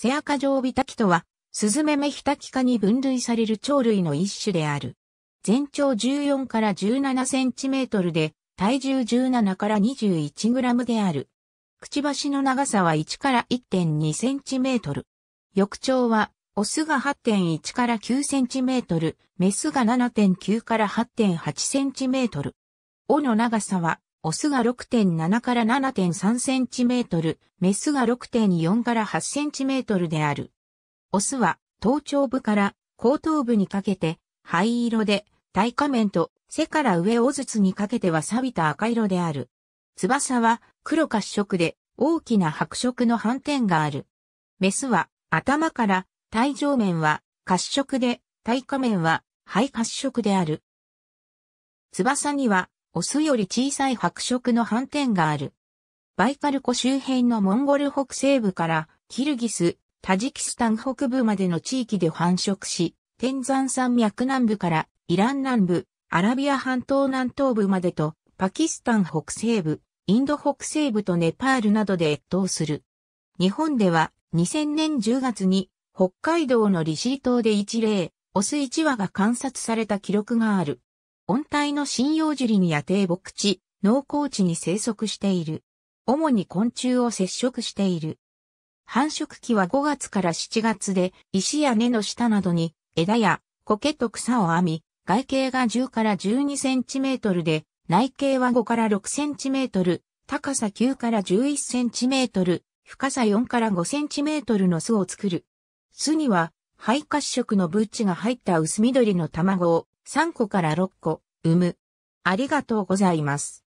セアカジョウビタキとは、スズメメヒタキ科に分類される鳥類の一種である。全長14から17センチメートルで、体重17から21グラムである。くちばしの長さは1から1.2センチメートル。翼長は、オスが8.1から9センチメートル、メスが7.9から8.8センチメートル。尾の長さはオスが6.7から7.3センチメートル、メスが6.4から8センチメートルである。オスは頭頂部から後頭部にかけて灰色で、体下面と背から上尾筒にかけては錆びた赤色である。翼は黒褐色で大きな白色の斑点がある。メスは頭から体上面は褐色で体下面は灰褐色である。翼にはオスより小さい白色の斑点がある。バイカル湖周辺のモンゴル北西部からキルギス、タジキスタン北部までの地域で繁殖し、天山山脈南部からイラン南部、アラビア半島南東部までと、パキスタン北西部、インド北西部とネパールなどで越冬する。日本では2000年10月に北海道の利尻島で一例、オス1羽が観察された記録がある。温帯の針葉樹林や低牧地、農耕地に生息している。主に昆虫を接触している。繁殖期は5月から7月で、石や根の下などに枝や苔と草を編み、外径が10から12センチメートルで、内径は5から6センチメートル、高さ9から11センチメートル、深さ4から5センチメートルの巣を作る。巣には肺褐色のブッチが入った薄緑の卵を3個から6個産む。ありがとうございます。